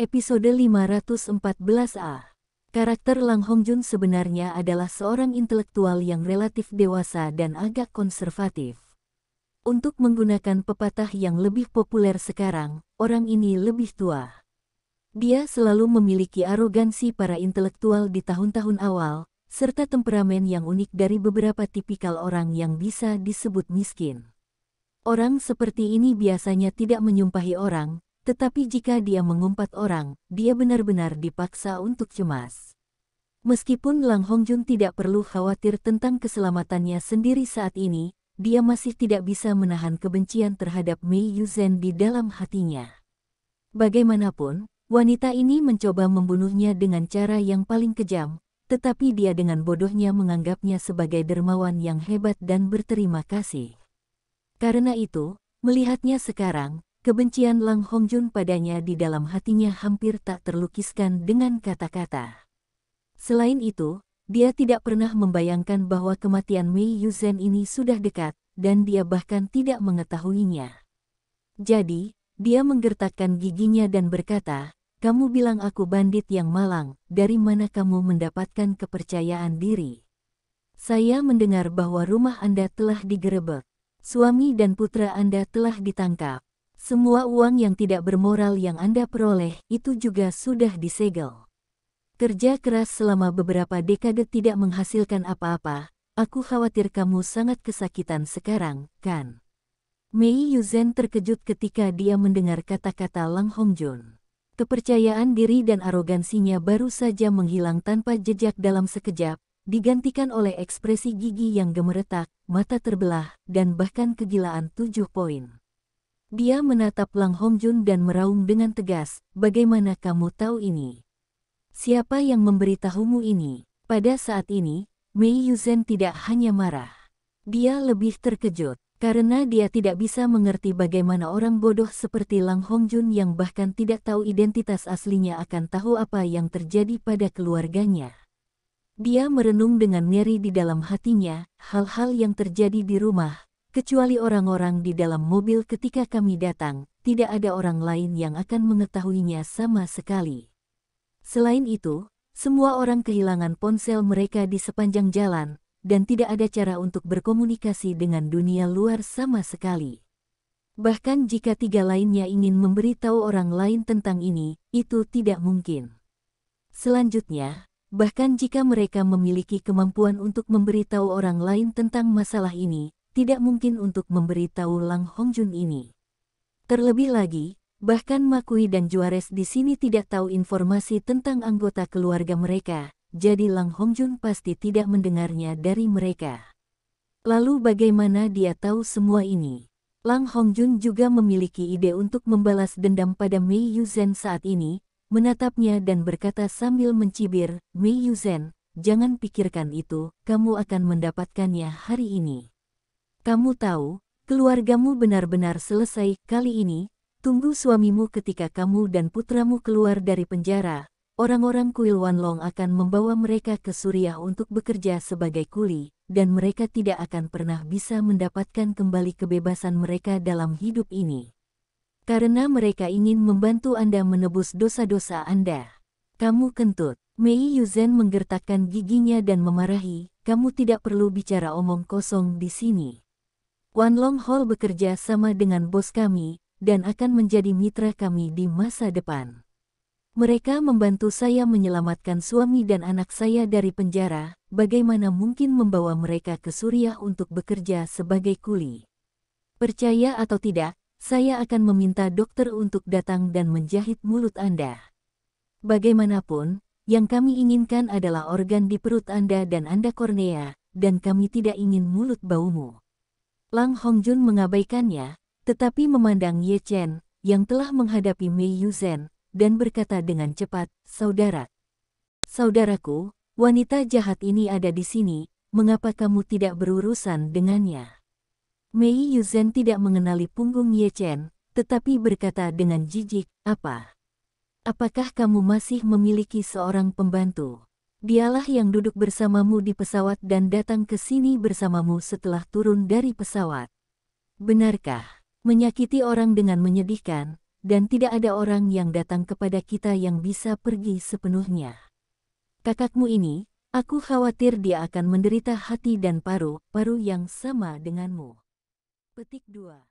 Episode 514a Karakter Lang Hongjun sebenarnya adalah seorang intelektual yang relatif dewasa dan agak konservatif. Untuk menggunakan pepatah yang lebih populer sekarang, orang ini lebih tua. Dia selalu memiliki arogansi para intelektual di tahun-tahun awal, serta temperamen yang unik dari beberapa tipikal orang yang bisa disebut miskin. Orang seperti ini biasanya tidak menyumpahi orang, tetapi jika dia mengumpat orang, dia benar-benar dipaksa untuk cemas. Meskipun Lang Hongjun tidak perlu khawatir tentang keselamatannya sendiri saat ini, dia masih tidak bisa menahan kebencian terhadap Mei Yuzhen di dalam hatinya. Bagaimanapun, wanita ini mencoba membunuhnya dengan cara yang paling kejam, tetapi dia dengan bodohnya menganggapnya sebagai dermawan yang hebat dan berterima kasih. Karena itu, melihatnya sekarang, Kebencian Lang Hongjun padanya di dalam hatinya hampir tak terlukiskan dengan kata-kata. Selain itu, dia tidak pernah membayangkan bahwa kematian Mei Yuzhen ini sudah dekat, dan dia bahkan tidak mengetahuinya. Jadi, dia menggertakkan giginya dan berkata, Kamu bilang aku bandit yang malang, dari mana kamu mendapatkan kepercayaan diri? Saya mendengar bahwa rumah Anda telah digerebek, suami dan putra Anda telah ditangkap, semua uang yang tidak bermoral yang Anda peroleh itu juga sudah disegel. Kerja keras selama beberapa dekade tidak menghasilkan apa-apa, aku khawatir kamu sangat kesakitan sekarang, kan? Mei Yuzhen terkejut ketika dia mendengar kata-kata Lang Hongjun. Kepercayaan diri dan arogansinya baru saja menghilang tanpa jejak dalam sekejap, digantikan oleh ekspresi gigi yang gemeretak, mata terbelah, dan bahkan kegilaan tujuh poin. Dia menatap Lang Hongjun dan meraung dengan tegas, bagaimana kamu tahu ini? Siapa yang memberitahumu ini? Pada saat ini, Mei Yuzhen tidak hanya marah. Dia lebih terkejut, karena dia tidak bisa mengerti bagaimana orang bodoh seperti Lang Hongjun yang bahkan tidak tahu identitas aslinya akan tahu apa yang terjadi pada keluarganya. Dia merenung dengan nyeri di dalam hatinya, hal-hal yang terjadi di rumah, Kecuali orang-orang di dalam mobil ketika kami datang, tidak ada orang lain yang akan mengetahuinya sama sekali. Selain itu, semua orang kehilangan ponsel mereka di sepanjang jalan, dan tidak ada cara untuk berkomunikasi dengan dunia luar sama sekali. Bahkan jika tiga lainnya ingin memberitahu orang lain tentang ini, itu tidak mungkin. Selanjutnya, bahkan jika mereka memiliki kemampuan untuk memberitahu orang lain tentang masalah ini, tidak mungkin untuk memberitahu Lang Hongjun ini. Terlebih lagi, bahkan Makui dan Juarez di sini tidak tahu informasi tentang anggota keluarga mereka, jadi Lang Hongjun pasti tidak mendengarnya dari mereka. Lalu bagaimana dia tahu semua ini? Lang Hongjun juga memiliki ide untuk membalas dendam pada Mei Yuzhen saat ini, menatapnya dan berkata sambil mencibir, Mei Yuzhen, jangan pikirkan itu, kamu akan mendapatkannya hari ini. Kamu tahu, keluargamu benar-benar selesai kali ini. Tunggu suamimu ketika kamu dan putramu keluar dari penjara. Orang-orang kuil Wanlong akan membawa mereka ke Suriah untuk bekerja sebagai kuli, dan mereka tidak akan pernah bisa mendapatkan kembali kebebasan mereka dalam hidup ini. Karena mereka ingin membantu Anda menebus dosa-dosa Anda. Kamu kentut. Mei Yuzen menggertakkan giginya dan memarahi, kamu tidak perlu bicara omong kosong di sini. Wan Long Hall bekerja sama dengan bos kami dan akan menjadi mitra kami di masa depan. Mereka membantu saya menyelamatkan suami dan anak saya dari penjara, bagaimana mungkin membawa mereka ke Suriah untuk bekerja sebagai kuli. Percaya atau tidak, saya akan meminta dokter untuk datang dan menjahit mulut Anda. Bagaimanapun, yang kami inginkan adalah organ di perut Anda dan Anda kornea, dan kami tidak ingin mulut baumu. Lang Hongjun mengabaikannya, tetapi memandang Ye Chen, yang telah menghadapi Mei Yuzhen dan berkata dengan cepat, Saudara, Saudaraku, wanita jahat ini ada di sini, mengapa kamu tidak berurusan dengannya? Mei Yuzhen tidak mengenali punggung Ye Chen, tetapi berkata dengan jijik, Apa? Apakah kamu masih memiliki seorang pembantu? Dialah yang duduk bersamamu di pesawat dan datang ke sini bersamamu setelah turun dari pesawat. Benarkah, menyakiti orang dengan menyedihkan, dan tidak ada orang yang datang kepada kita yang bisa pergi sepenuhnya. Kakakmu ini, aku khawatir dia akan menderita hati dan paru-paru yang sama denganmu. Petik 2